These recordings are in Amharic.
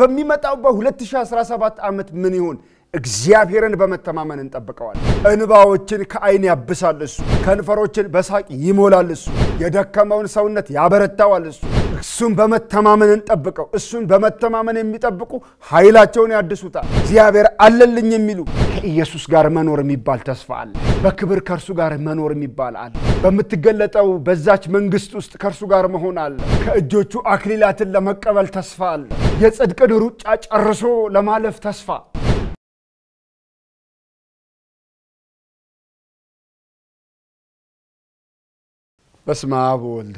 በሚመጣው በ2017 ዓመት ምን ይሆን? እግዚአብሔርን በመተማመን እንጠብቀዋል። እንባዎችን ከአይን ያብሳል እሱ። ከንፈሮችን በሳቅ ይሞላል እሱ። የደከመውን ሰውነት ያበረታዋል እሱ። እሱን በመተማመን እንጠብቀው። እሱን በመተማመን የሚጠብቁ ኃይላቸውን ያድሱታል። እግዚአብሔር አለልኝ የሚሉ ከኢየሱስ ጋር መኖር የሚባል ተስፋ አለ። በክብር ከእርሱ ጋር መኖር የሚባል አለ። በምትገለጠው በዛች መንግስት ውስጥ ከእርሱ ጋር መሆን አለ። ከእጆቹ አክሊላትን ለመቀበል ተስፋ አለ። የጽድቅን ሩጫ ጨርሶ ለማለፍ ተስፋ በስመ አብ ወልድ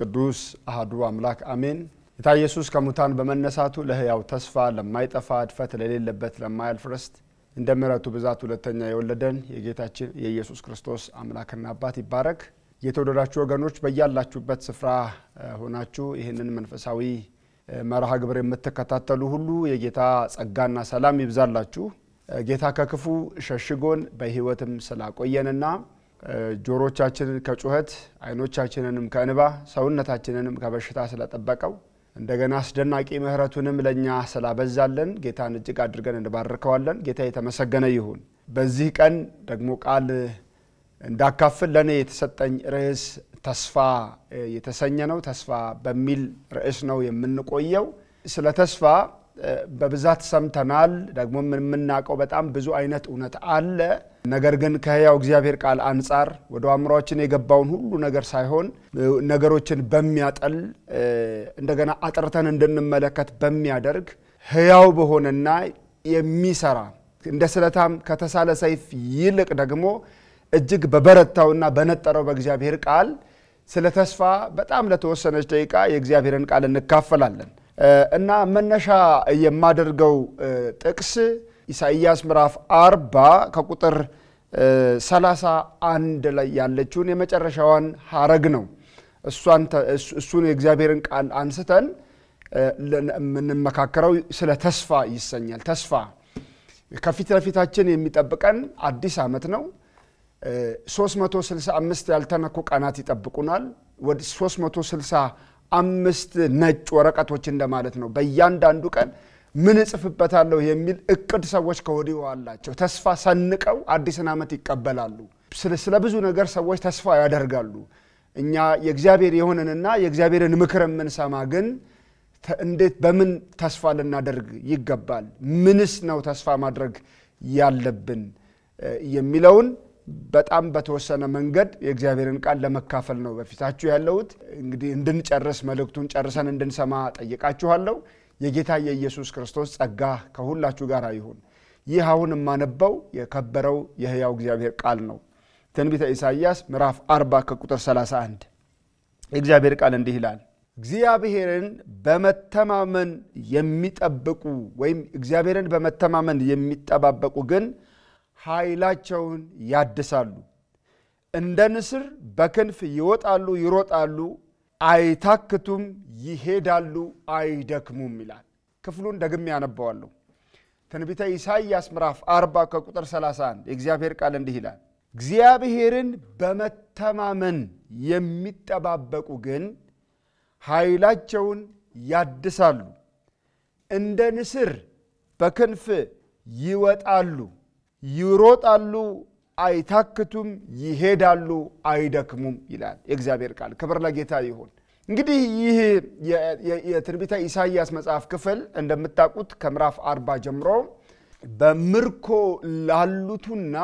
ቅዱስ አህዱ አምላክ አሜን። ጌታ ኢየሱስ ከሙታን በመነሳቱ ለህያው ተስፋ ለማይጠፋ እድፈት ለሌለበት ለማያልፍ ረስት እንደ ምረቱ ብዛት ሁለተኛ የወለደን የጌታችን የኢየሱስ ክርስቶስ አምላክና አባት ይባረክ። የተወደዳችሁ ወገኖች በያላችሁበት ስፍራ ሆናችሁ ይህንን መንፈሳዊ መርሃ ግብር የምትከታተሉ ሁሉ የጌታ ጸጋና ሰላም ይብዛላችሁ። ጌታ ከክፉ ሸሽጎን በህይወትም ስላቆየንና ጆሮቻችንን ከጩኸት አይኖቻችንንም ከእንባ ሰውነታችንንም ከበሽታ ስለጠበቀው እንደገና አስደናቂ ምህረቱንም ለእኛ ስላበዛለን ጌታን እጅግ አድርገን እንባርከዋለን። ጌታ የተመሰገነ ይሁን። በዚህ ቀን ደግሞ ቃል እንዳካፍል ለእኔ የተሰጠኝ ርዕስ ተስፋ የተሰኘ ነው። ተስፋ በሚል ርዕስ ነው የምንቆየው። ስለ ተስፋ በብዛት ሰምተናል። ደግሞ የምናውቀው በጣም ብዙ አይነት እውነት አለ። ነገር ግን ከህያው እግዚአብሔር ቃል አንጻር ወደ አእምሯችን የገባውን ሁሉ ነገር ሳይሆን ነገሮችን በሚያጠል እንደገና አጥርተን እንድንመለከት በሚያደርግ ህያው በሆነና የሚሰራ እንደ ስለታም ከተሳለ ሰይፍ ይልቅ ደግሞ እጅግ በበረታውና በነጠረው በእግዚአብሔር ቃል ስለ ተስፋ በጣም ለተወሰነች ደቂቃ የእግዚአብሔርን ቃል እንካፈላለን እና መነሻ የማደርገው ጥቅስ ኢሳይያስ ምዕራፍ አርባ ከቁጥር ሰላሳ አንድ ላይ ያለችውን የመጨረሻዋን ሀረግ ነው። እሱን የእግዚአብሔርን ቃል አንስተን የምንመካከረው ስለ ተስፋ ይሰኛል። ተስፋ ከፊት ለፊታችን የሚጠብቀን አዲስ ዓመት ነው። 365 ያልተነኩ ቀናት ይጠብቁናል። ወደ 365 ነጭ ወረቀቶች እንደማለት ነው። በእያንዳንዱ ቀን ምን እጽፍበታለሁ የሚል እቅድ ሰዎች ከወዲሁ አላቸው። ተስፋ ሰንቀው አዲስን ዓመት ይቀበላሉ። ስለ ብዙ ነገር ሰዎች ተስፋ ያደርጋሉ። እኛ የእግዚአብሔር የሆንንና የእግዚአብሔርን ምክር የምንሰማ ግን እንዴት በምን ተስፋ ልናደርግ ይገባል? ምንስ ነው ተስፋ ማድረግ ያለብን የሚለውን በጣም በተወሰነ መንገድ የእግዚአብሔርን ቃል ለመካፈል ነው በፊታችሁ ያለሁት። እንግዲህ እንድንጨርስ መልእክቱን ጨርሰን እንድንሰማ ጠይቃችኋለሁ። የጌታ የኢየሱስ ክርስቶስ ጸጋ ከሁላችሁ ጋር ይሁን። ይህ አሁን የማነበው የከበረው የህያው እግዚአብሔር ቃል ነው። ትንቢተ ኢሳይያስ ምዕራፍ 40 ከቁጥር 31 የእግዚአብሔር ቃል እንዲህ ይላል። እግዚአብሔርን በመተማመን የሚጠብቁ ወይም እግዚአብሔርን በመተማመን የሚጠባበቁ ግን ኃይላቸውን ያድሳሉ፣ እንደ ንስር በክንፍ ይወጣሉ፣ ይሮጣሉ፣ አይታክቱም፣ ይሄዳሉ አይደክሙም ይላል። ክፍሉን ደግሜ ያነበዋለሁ። ትንቢተ ኢሳይያስ ምዕራፍ 40 ከቁጥር 31 የእግዚአብሔር ቃል እንዲህ ይላል፣ እግዚአብሔርን በመተማመን የሚጠባበቁ ግን ኃይላቸውን ያድሳሉ፣ እንደ ንስር በክንፍ ይወጣሉ፣ ይሮጣሉ አይታክቱም፣ ይሄዳሉ አይደክሙም ይላል የእግዚአብሔር ቃል። ክብር ለጌታ ይሁን። እንግዲህ ይህ የትንቢተ ኢሳይያስ መጽሐፍ ክፍል እንደምታውቁት ከምዕራፍ አርባ ጀምሮ በምርኮ ላሉቱና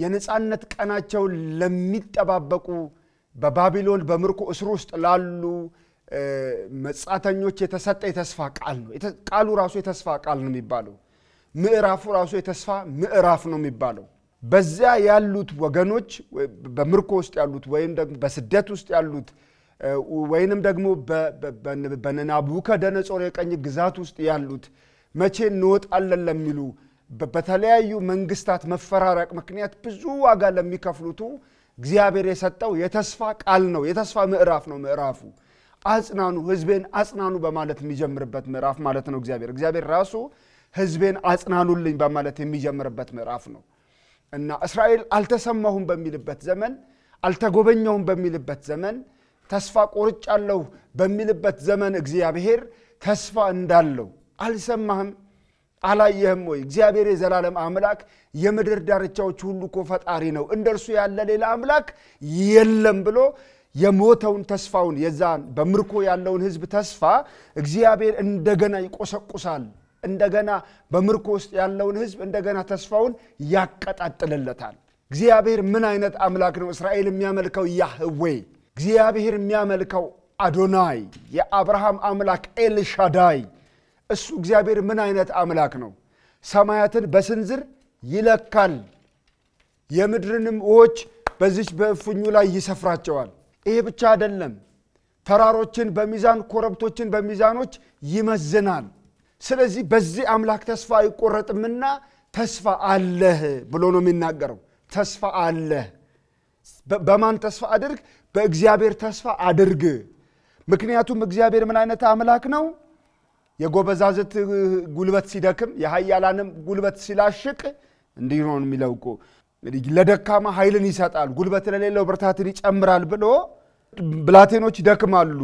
የነፃነት ቀናቸውን ለሚጠባበቁ በባቢሎን በምርኮ እስር ውስጥ ላሉ መጻተኞች የተሰጠ የተስፋ ቃል ነው። ቃሉ ራሱ የተስፋ ቃል ነው የሚባለው። ምዕራፉ ራሱ የተስፋ ምዕራፍ ነው የሚባለው። በዚያ ያሉት ወገኖች በምርኮ ውስጥ ያሉት ወይም ደግሞ በስደት ውስጥ ያሉት ወይንም ደግሞ በናቡከደነጾር የቀኝ ግዛት ውስጥ ያሉት መቼ እንወጣለን ለሚሉ በተለያዩ መንግስታት መፈራረቅ ምክንያት ብዙ ዋጋ ለሚከፍሉቱ እግዚአብሔር የሰጠው የተስፋ ቃል ነው። የተስፋ ምዕራፍ ነው። ምዕራፉ አጽናኑ፣ ህዝቤን አጽናኑ በማለት የሚጀምርበት ምዕራፍ ማለት ነው። እግዚአብሔር እግዚአብሔር ራሱ ህዝቤን አጽናኑልኝ በማለት የሚጀምርበት ምዕራፍ ነው እና እስራኤል አልተሰማሁም በሚልበት ዘመን፣ አልተጎበኘሁም በሚልበት ዘመን ተስፋ ቆርጫለሁ በሚልበት ዘመን እግዚአብሔር ተስፋ እንዳለው አልሰማህም? አላየህም ወይ? እግዚአብሔር የዘላለም አምላክ የምድር ዳርቻዎች ሁሉ እኮ ፈጣሪ ነው፣ እንደ እርሱ ያለ ሌላ አምላክ የለም ብሎ የሞተውን ተስፋውን የዛን በምርኮ ያለውን ህዝብ ተስፋ እግዚአብሔር እንደገና ይቆሰቁሳል። እንደገና በምርኮ ውስጥ ያለውን ህዝብ እንደገና ተስፋውን ያቀጣጥልለታል። እግዚአብሔር ምን አይነት አምላክ ነው? እስራኤል የሚያመልከው ያህዌ እግዚአብሔር የሚያመልከው አዶናይ የአብርሃም አምላክ ኤልሻዳይ እሱ እግዚአብሔር ምን አይነት አምላክ ነው? ሰማያትን በስንዝር ይለካል፣ የምድርንም ውዎች በዚች በእፉኙ ላይ ይሰፍራቸዋል። ይሄ ብቻ አይደለም፣ ተራሮችን በሚዛን ኮረብቶችን በሚዛኖች ይመዝናል። ስለዚህ በዚህ አምላክ ተስፋ አይቆረጥምና ተስፋ አለህ ብሎ ነው የሚናገረው። ተስፋ አለህ በማን ተስፋ አድርግ? በእግዚአብሔር ተስፋ አድርግ። ምክንያቱም እግዚአብሔር ምን አይነት አምላክ ነው? የጎበዛዝት ጉልበት ሲደክም የሀያላንም ጉልበት ሲላሽቅ እንዲህ ነው የሚለው እኮ ለደካማ ኃይልን ይሰጣል፣ ጉልበት ለሌለው ብርታትን ይጨምራል ብሎ ብላቴኖች ይደክማሉ፣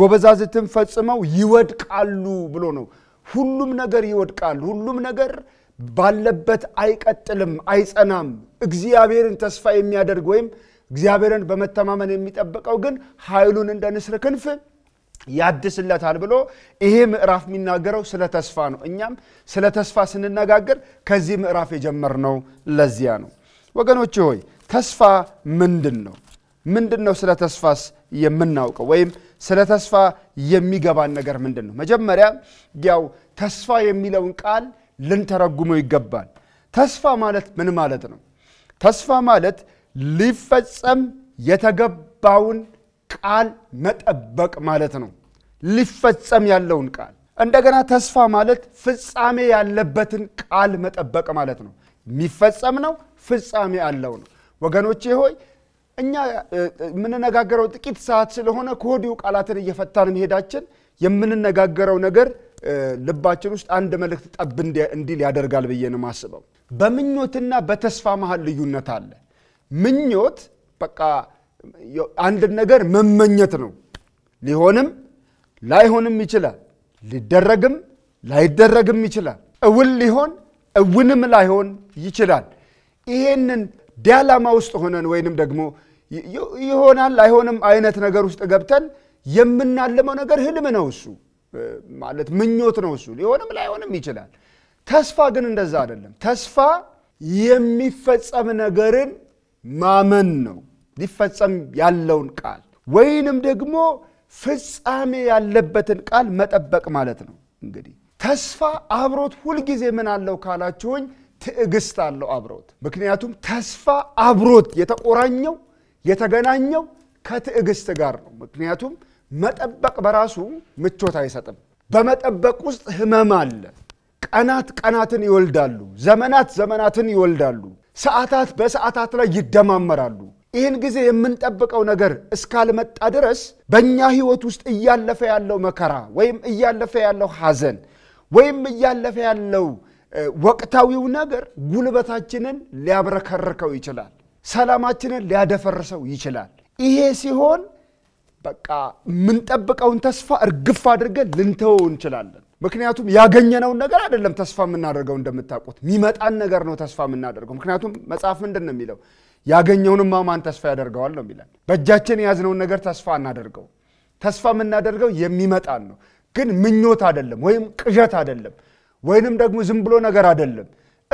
ጎበዛዝትን ፈጽመው ይወድቃሉ ብሎ ነው። ሁሉም ነገር ይወድቃል። ሁሉም ነገር ባለበት አይቀጥልም፣ አይጸናም። እግዚአብሔርን ተስፋ የሚያደርግ ወይም እግዚአብሔርን በመተማመን የሚጠብቀው ግን ኃይሉን እንደ ንስር ክንፍ ያድስለታል ብሎ ይሄ ምዕራፍ የሚናገረው ስለ ተስፋ ነው። እኛም ስለ ተስፋ ስንነጋገር ከዚህ ምዕራፍ የጀመርነው ለዚያ ነው። ወገኖች ሆይ ተስፋ ምንድን ነው? ምንድን ነው ስለ ተስፋስ የምናውቀው ወይም ስለ ተስፋ የሚገባን ነገር ምንድን ነው? መጀመሪያ ያው ተስፋ የሚለውን ቃል ልንተረጉመው ይገባል። ተስፋ ማለት ምን ማለት ነው? ተስፋ ማለት ሊፈጸም የተገባውን ቃል መጠበቅ ማለት ነው። ሊፈጸም ያለውን ቃል እንደገና ተስፋ ማለት ፍጻሜ ያለበትን ቃል መጠበቅ ማለት ነው። የሚፈጸም ነው፣ ፍጻሜ አለው ነው። ወገኖቼ ሆይ እኛ የምንነጋገረው ጥቂት ሰዓት ስለሆነ ከወዲሁ ቃላትን እየፈታን መሄዳችን የምንነጋገረው ነገር ልባችን ውስጥ አንድ መልእክት ጠብ እንዲል ያደርጋል ብዬ ነው ማስበው። በምኞትና በተስፋ መሀል ልዩነት አለ። ምኞት በቃ አንድን ነገር መመኘት ነው። ሊሆንም ላይሆንም ይችላል። ሊደረግም ላይደረግም ይችላል። እውን ሊሆን እውንም ላይሆን ይችላል። ይሄንን ዲያላማ ውስጥ ሆነን ወይንም ደግሞ ይሆናል አይሆንም አይነት ነገር ውስጥ ገብተን የምናልመው ነገር ህልም ነው። እሱ ማለት ምኞት ነው። እሱ ሊሆንም ላይሆንም ይችላል። ተስፋ ግን እንደዛ አይደለም። ተስፋ የሚፈጸም ነገርን ማመን ነው ሊፈጸም ያለውን ቃል ወይንም ደግሞ ፍጻሜ ያለበትን ቃል መጠበቅ ማለት ነው። እንግዲህ ተስፋ አብሮት ሁልጊዜ ምን አለው ካላችሁኝ፣ ትዕግስት አለው አብሮት። ምክንያቱም ተስፋ አብሮት የተቆራኘው የተገናኘው ከትዕግስት ጋር ነው። ምክንያቱም መጠበቅ በራሱ ምቾት አይሰጥም። በመጠበቅ ውስጥ ህመም አለ። ቀናት ቀናትን ይወልዳሉ። ዘመናት ዘመናትን ይወልዳሉ። ሰዓታት በሰዓታት ላይ ይደማመራሉ። ይህን ጊዜ የምንጠብቀው ነገር እስካልመጣ ድረስ በእኛ ህይወት ውስጥ እያለፈ ያለው መከራ ወይም እያለፈ ያለው ሐዘን ወይም እያለፈ ያለው ወቅታዊው ነገር ጉልበታችንን ሊያብረከርከው ይችላል። ሰላማችንን ሊያደፈርሰው ይችላል። ይሄ ሲሆን በቃ የምንጠብቀውን ተስፋ እርግፍ አድርገን ልንተወው እንችላለን። ምክንያቱም ያገኘነውን ነገር አይደለም ተስፋ የምናደርገው እንደምታውቁት የሚመጣን ነገር ነው ተስፋ የምናደርገው ምክንያቱም መጽሐፍ ምንድን ነው የሚለው ያገኘውንማ ማን ተስፋ ያደርገዋል ነው የሚለን በእጃችን የያዝነውን ነገር ተስፋ አናደርገው ተስፋ የምናደርገው የሚመጣን ነው ግን ምኞት አይደለም ወይም ቅዠት አይደለም ወይንም ደግሞ ዝም ብሎ ነገር አይደለም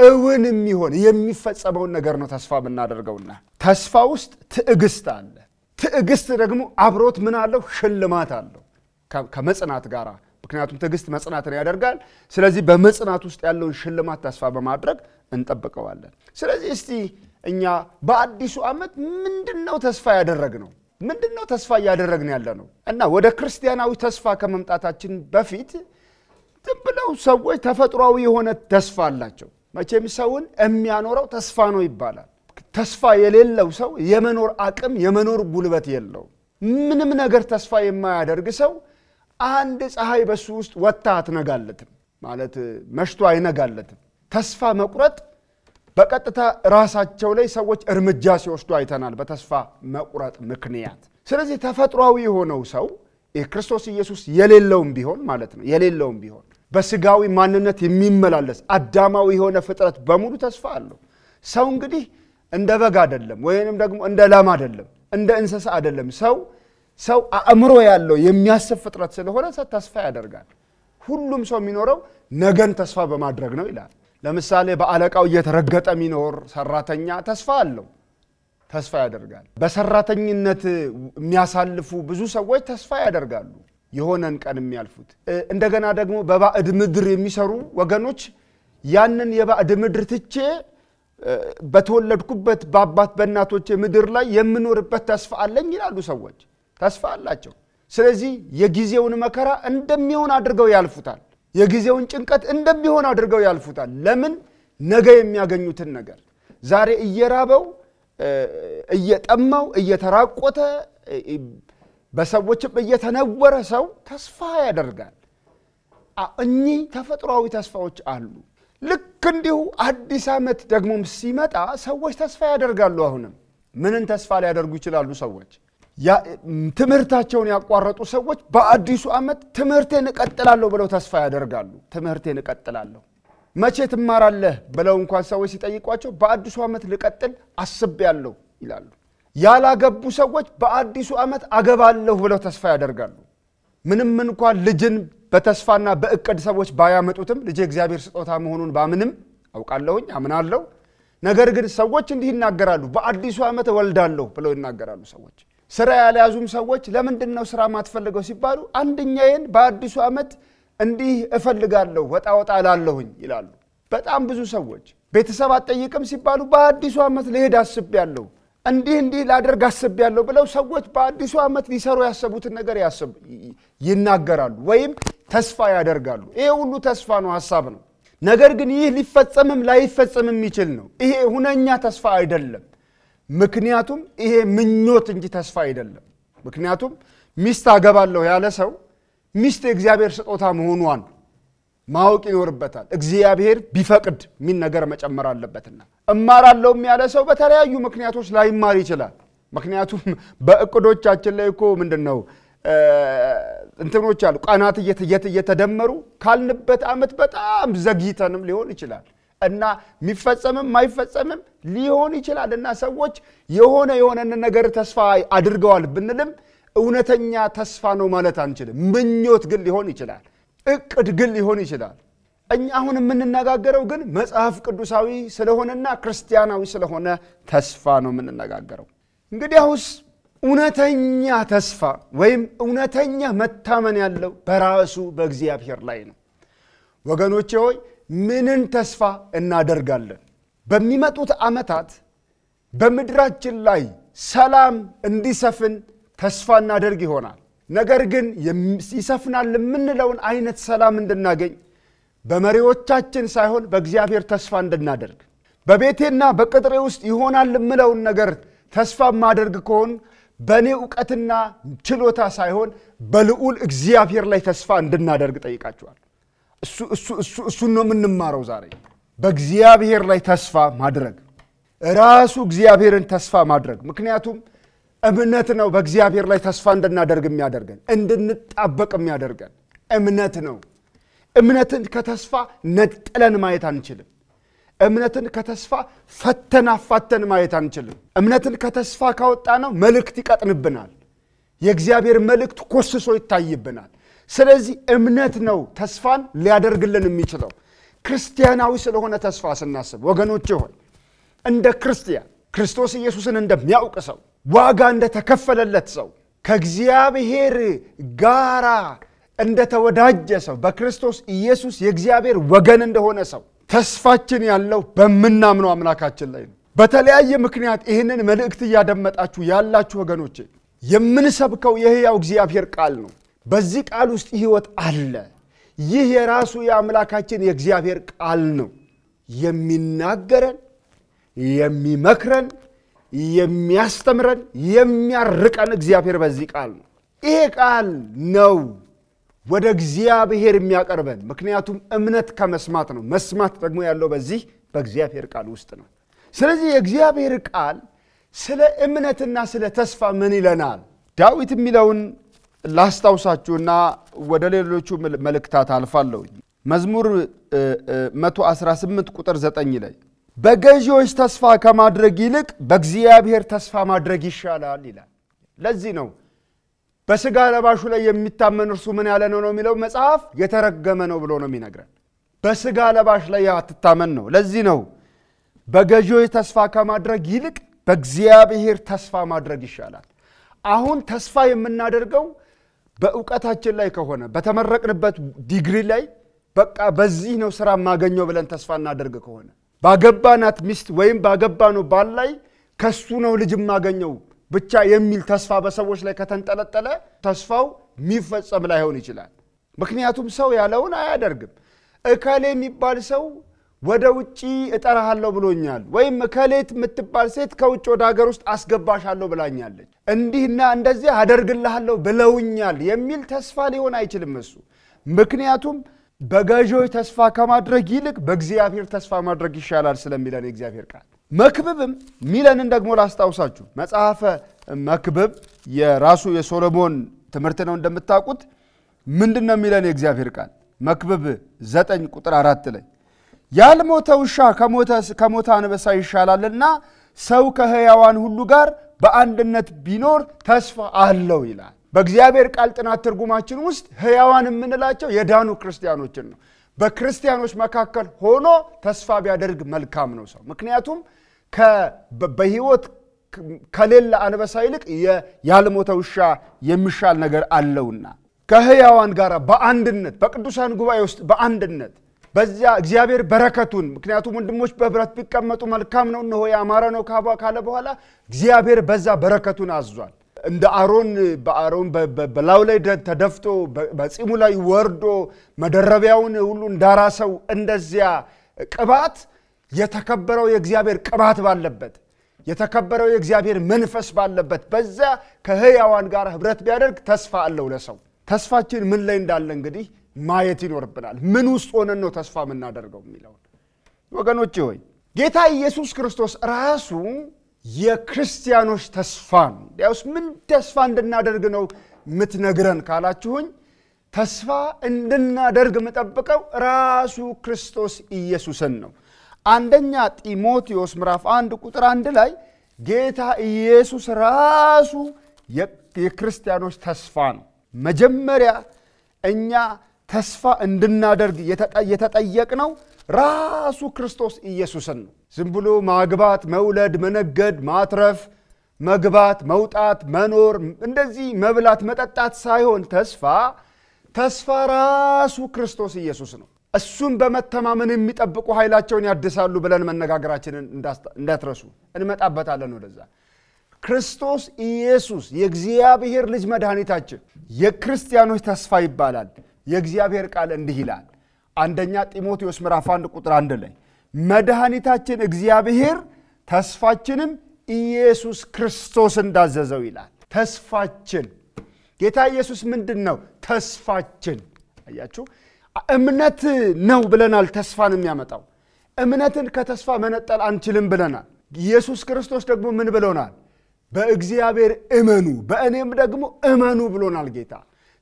እውን የሚሆን የሚፈጸመውን ነገር ነው ተስፋ የምናደርገውና ተስፋ ውስጥ ትዕግስት አለ ትዕግስት ደግሞ አብሮት ምን አለው ሽልማት አለው ከመጽናት ጋር ምክንያቱም ትዕግስት መጽናትን ያደርጋል። ስለዚህ በመጽናት ውስጥ ያለውን ሽልማት ተስፋ በማድረግ እንጠብቀዋለን። ስለዚህ እስቲ እኛ በአዲሱ ዓመት ምንድን ነው ተስፋ ያደረግነው? ምንድን ነው ተስፋ እያደረግን ያለ ነው? እና ወደ ክርስቲያናዊ ተስፋ ከመምጣታችን በፊት ዝም ብለው ሰዎች ተፈጥሯዊ የሆነ ተስፋ አላቸው። መቼም ሰውን የሚያኖረው ተስፋ ነው ይባላል። ተስፋ የሌለው ሰው የመኖር አቅም የመኖር ጉልበት የለውም። ምንም ነገር ተስፋ የማያደርግ ሰው አንድ ፀሐይ በሱ ውስጥ ወጥታ አትነጋለትም፣ ማለት መሽቶ አይነጋለትም። ተስፋ መቁረጥ በቀጥታ ራሳቸው ላይ ሰዎች እርምጃ ሲወስዱ አይተናል፣ በተስፋ መቁረጥ ምክንያት። ስለዚህ ተፈጥሯዊ የሆነው ሰው የክርስቶስ ኢየሱስ የሌለውም ቢሆን ማለት ነው የሌለውም ቢሆን በስጋዊ ማንነት የሚመላለስ አዳማዊ የሆነ ፍጥረት በሙሉ ተስፋ አለው። ሰው እንግዲህ እንደ በግ አይደለም፣ ወይንም ደግሞ እንደ ላም አይደለም፣ እንደ እንስሳ አይደለም። ሰው ሰው አእምሮ ያለው የሚያስብ ፍጥረት ስለሆነ ተስፋ ያደርጋል። ሁሉም ሰው የሚኖረው ነገን ተስፋ በማድረግ ነው ይላል። ለምሳሌ በአለቃው እየተረገጠ የሚኖር ሰራተኛ ተስፋ አለው፣ ተስፋ ያደርጋል። በሰራተኝነት የሚያሳልፉ ብዙ ሰዎች ተስፋ ያደርጋሉ የሆነን ቀን የሚያልፉት። እንደገና ደግሞ በባዕድ ምድር የሚሰሩ ወገኖች ያንን የባዕድ ምድር ትቼ በተወለድኩበት በአባት በእናቶቼ ምድር ላይ የምኖርበት ተስፋ አለኝ ይላሉ ሰዎች። ተስፋ አላቸው። ስለዚህ የጊዜውን መከራ እንደሚሆን አድርገው ያልፉታል። የጊዜውን ጭንቀት እንደሚሆን አድርገው ያልፉታል። ለምን? ነገ የሚያገኙትን ነገር ዛሬ እየራበው እየጠማው እየተራቆተ በሰዎችም እየተነወረ ሰው ተስፋ ያደርጋል። እኚህ ተፈጥሯዊ ተስፋዎች አሉ። ልክ እንዲሁ አዲስ ዓመት ደግሞም ሲመጣ ሰዎች ተስፋ ያደርጋሉ። አሁንም ምንን ተስፋ ሊያደርጉ ይችላሉ ሰዎች? ትምህርታቸውን ያቋረጡ ሰዎች በአዲሱ ዓመት ትምህርቴን እቀጥላለሁ ብለው ተስፋ ያደርጋሉ። ትምህርቴን እቀጥላለሁ። መቼ ትማራለህ ብለው እንኳን ሰዎች ሲጠይቋቸው በአዲሱ ዓመት ልቀጥል አስቤያለሁ ይላሉ። ያላገቡ ሰዎች በአዲሱ ዓመት አገባለሁ ብለው ተስፋ ያደርጋሉ። ምንም እንኳን ልጅን በተስፋና በእቅድ ሰዎች ባያመጡትም ልጅ እግዚአብሔር ስጦታ መሆኑን ባምንም አውቃለሁኝ፣ አምናለሁ። ነገር ግን ሰዎች እንዲህ ይናገራሉ። በአዲሱ ዓመት እወልዳለሁ ብለው ይናገራሉ ሰዎች ስራ ያልያዙም ሰዎች ለምንድን ነው ስራ ማትፈልገው ሲባሉ አንደኛዬን በአዲሱ ዓመት እንዲህ እፈልጋለሁ ወጣ ወጣ ላለሁኝ ይላሉ። በጣም ብዙ ሰዎች ቤተሰብ አጠይቅም ሲባሉ በአዲሱ ዓመት ልሄድ አስቤያለሁ፣ እንዲህ እንዲህ ላደርግ አስቤያለሁ ብለው ሰዎች በአዲሱ ዓመት ሊሰሩ ያሰቡትን ነገር ይናገራሉ ወይም ተስፋ ያደርጋሉ። ይሄ ሁሉ ተስፋ ነው፣ ሀሳብ ነው። ነገር ግን ይህ ሊፈጸምም ላይፈጸምም የሚችል ነው። ይሄ ሁነኛ ተስፋ አይደለም። ምክንያቱም ይሄ ምኞት እንጂ ተስፋ አይደለም። ምክንያቱም ሚስት አገባለሁ ያለ ሰው ሚስት የእግዚአብሔር ስጦታ መሆኗን ማወቅ ይኖርበታል። እግዚአብሔር ቢፈቅድ ሚን ነገር መጨመር አለበትና እማራለሁም ያለ ሰው በተለያዩ ምክንያቶች ላይማር ይችላል። ምክንያቱም በእቅዶቻችን ላይ እኮ ምንድን ነው እንትኖች አሉ፣ ቀናት እየተደመሩ ካልንበት ዓመት በጣም ዘግይተንም ሊሆን ይችላል። እና የሚፈጸምም ማይፈጸምም ሊሆን ይችላል እና ሰዎች የሆነ የሆነን ነገር ተስፋ አድርገዋል ብንልም እውነተኛ ተስፋ ነው ማለት አንችልም። ምኞት ግን ሊሆን ይችላል። እቅድ ግን ሊሆን ይችላል። እኛ አሁን የምንነጋገረው ግን መጽሐፍ ቅዱሳዊ ስለሆነና ክርስቲያናዊ ስለሆነ ተስፋ ነው የምንነጋገረው። እንግዲያውስ እውነተኛ ተስፋ ወይም እውነተኛ መታመን ያለው በራሱ በእግዚአብሔር ላይ ነው። ወገኖቼ ሆይ ምንን ተስፋ እናደርጋለን? በሚመጡት ዓመታት በምድራችን ላይ ሰላም እንዲሰፍን ተስፋ እናደርግ ይሆናል። ነገር ግን ይሰፍናል የምንለውን አይነት ሰላም እንድናገኝ በመሪዎቻችን ሳይሆን በእግዚአብሔር ተስፋ እንድናደርግ በቤቴና በቅጥሬ ውስጥ ይሆናል የምለውን ነገር ተስፋ ማደርግ ከሆን በእኔ እውቀትና ችሎታ ሳይሆን በልዑል እግዚአብሔር ላይ ተስፋ እንድናደርግ ጠይቃችኋል። እሱን ነው የምንማረው ዛሬ። በእግዚአብሔር ላይ ተስፋ ማድረግ ራሱ እግዚአብሔርን ተስፋ ማድረግ። ምክንያቱም እምነት ነው በእግዚአብሔር ላይ ተስፋ እንድናደርግ የሚያደርገን እንድንጣበቅ የሚያደርገን እምነት ነው። እምነትን ከተስፋ ነጥለን ማየት አንችልም። እምነትን ከተስፋ ፈተን አፋተን ማየት አንችልም። እምነትን ከተስፋ ካወጣ ነው መልእክት ይቀጥንብናል። የእግዚአብሔር መልእክት ኮስሶ ይታይብናል። ስለዚህ እምነት ነው ተስፋን ሊያደርግልን የሚችለው። ክርስቲያናዊ ስለሆነ ተስፋ ስናስብ ወገኖች ሆይ እንደ ክርስቲያን ክርስቶስ ኢየሱስን እንደሚያውቅ ሰው ዋጋ እንደተከፈለለት ሰው ከእግዚአብሔር ጋራ እንደተወዳጀ ሰው በክርስቶስ ኢየሱስ የእግዚአብሔር ወገን እንደሆነ ሰው ተስፋችን ያለው በምናምነው አምላካችን ላይ ነው። በተለያየ ምክንያት ይህንን መልእክት እያደመጣችሁ ያላችሁ ወገኖቼ የምንሰብከው የሕያው እግዚአብሔር ቃል ነው። በዚህ ቃል ውስጥ ህይወት አለ። ይህ የራሱ የአምላካችን የእግዚአብሔር ቃል ነው። የሚናገረን፣ የሚመክረን፣ የሚያስተምረን፣ የሚያርቀን እግዚአብሔር በዚህ ቃል ነው። ይሄ ቃል ነው ወደ እግዚአብሔር የሚያቀርበን። ምክንያቱም እምነት ከመስማት ነው። መስማት ደግሞ ያለው በዚህ በእግዚአብሔር ቃል ውስጥ ነው። ስለዚህ የእግዚአብሔር ቃል ስለ እምነትና ስለ ተስፋ ምን ይለናል? ዳዊት የሚለውን ላስታውሳችሁና ወደ ሌሎቹ መልእክታት አልፋለሁ። መዝሙር 118 ቁጥር 9 ላይ በገዢዎች ተስፋ ከማድረግ ይልቅ በእግዚአብሔር ተስፋ ማድረግ ይሻላል ይላል። ለዚህ ነው በስጋ ለባሹ ላይ የሚታመን እርሱ ምን ያለ ነው ነው የሚለው መጽሐፍ የተረገመ ነው ብሎ ነው የሚነግረን። በስጋ ለባሽ ላይ አትታመን ነው። ለዚህ ነው በገዢዎች ተስፋ ከማድረግ ይልቅ በእግዚአብሔር ተስፋ ማድረግ ይሻላል። አሁን ተስፋ የምናደርገው በእውቀታችን ላይ ከሆነ በተመረቅንበት ዲግሪ ላይ በቃ በዚህ ነው ስራ የማገኘው ብለን ተስፋ እናደርግ ከሆነ ባገባናት ሚስት ወይም ባገባነው ባል ላይ ከሱ ነው ልጅ የማገኘው ብቻ የሚል ተስፋ በሰዎች ላይ ከተንጠለጠለ ተስፋው የሚፈጸም ላይሆን ይችላል። ምክንያቱም ሰው ያለውን አያደርግም። እከሌ የሚባል ሰው ወደ ውጭ እጠራሃለሁ ብሎኛል፣ ወይም ከሌት የምትባል ሴት ከውጭ ወደ ሀገር ውስጥ አስገባሻለሁ ብላኛለች፣ እንዲህና እንደዚህ አደርግልሃለሁ ብለውኛል የሚል ተስፋ ሊሆን አይችልም እሱ። ምክንያቱም በገዢዎች ተስፋ ከማድረግ ይልቅ በእግዚአብሔር ተስፋ ማድረግ ይሻላል ስለሚለን የእግዚአብሔር ቃል መክብብም ሚለንን ደግሞ ላስታውሳችሁ። መጽሐፈ መክብብ የራሱ የሶሎሞን ትምህርት ነው እንደምታውቁት። ምንድን ነው የሚለን የእግዚአብሔር ቃል? መክብብ ዘጠኝ ቁጥር አራት ላይ ያልሞተ ውሻ ከሞተ አንበሳ ይሻላልና ሰው ከህያዋን ሁሉ ጋር በአንድነት ቢኖር ተስፋ አለው ይላል። በእግዚአብሔር ቃል ጥናት ትርጉማችን ውስጥ ህያዋን የምንላቸው የዳኑ ክርስቲያኖችን ነው። በክርስቲያኖች መካከል ሆኖ ተስፋ ቢያደርግ መልካም ነው ሰው ምክንያቱም በህይወት ከሌለ አንበሳ ይልቅ ያልሞተ ውሻ የሚሻል ነገር አለውና ከህያዋን ጋር በአንድነት በቅዱሳን ጉባኤ ውስጥ በአንድነት በዚያ እግዚአብሔር በረከቱን ምክንያቱም ወንድሞች በህብረት ቢቀመጡ መልካም ነው እነሆ የአማረ ነው ካለ በኋላ እግዚአብሔር በዛ በረከቱን አዟል እንደ አሮን በአሮን በላው ላይ ተደፍቶ በጺሙ ላይ ወርዶ መደረቢያውን ሁሉ እንዳራሰው እንደዚያ ቅባት የተከበረው የእግዚአብሔር ቅባት ባለበት የተከበረው የእግዚአብሔር መንፈስ ባለበት በዛ ከህያዋን ጋር ህብረት ቢያደርግ ተስፋ አለው ለሰው ተስፋችን ምን ላይ እንዳለ እንግዲህ ማየት ይኖርብናል። ምን ውስጥ ሆነን ነው ተስፋ የምናደርገው የሚለውን ወገኖች ሆይ ጌታ ኢየሱስ ክርስቶስ ራሱ የክርስቲያኖች ተስፋ ነው። እንዲያውስ ምን ተስፋ እንድናደርግ ነው የምትነግረን ካላችሁኝ፣ ተስፋ እንድናደርግ የምጠብቀው ራሱ ክርስቶስ ኢየሱስን ነው። አንደኛ ጢሞቴዎስ ምዕራፍ አንድ ቁጥር አንድ ላይ ጌታ ኢየሱስ ራሱ የክርስቲያኖች ተስፋ ነው። መጀመሪያ እኛ ተስፋ እንድናደርግ የተጠየቅነው ራሱ ክርስቶስ ኢየሱስን ነው። ዝም ብሎ ማግባት፣ መውለድ፣ መነገድ፣ ማትረፍ፣ መግባት፣ መውጣት፣ መኖር፣ እንደዚህ መብላት፣ መጠጣት ሳይሆን ተስፋ ተስፋ ራሱ ክርስቶስ ኢየሱስ ነው። እሱን በመተማመን የሚጠብቁ ኃይላቸውን ያድሳሉ ብለን መነጋገራችንን እንዳትረሱ። እንመጣበታለን ወደዛ። ክርስቶስ ኢየሱስ የእግዚአብሔር ልጅ መድኃኒታችን የክርስቲያኖች ተስፋ ይባላል። የእግዚአብሔር ቃል እንዲህ ይላል። አንደኛ ጢሞቴዎስ ምዕራፍ 1 ቁጥር 1 ላይ መድኃኒታችን እግዚአብሔር ተስፋችንም ኢየሱስ ክርስቶስ እንዳዘዘው ይላል። ተስፋችን ጌታ ኢየሱስ ምንድን ነው? ተስፋችን። አያችሁ፣ እምነት ነው ብለናል። ተስፋን የሚያመጣው እምነትን ከተስፋ መነጠል አንችልም ብለናል። ኢየሱስ ክርስቶስ ደግሞ ምን ብሎናል? በእግዚአብሔር እመኑ በእኔም ደግሞ እመኑ ብሎናል ጌታ።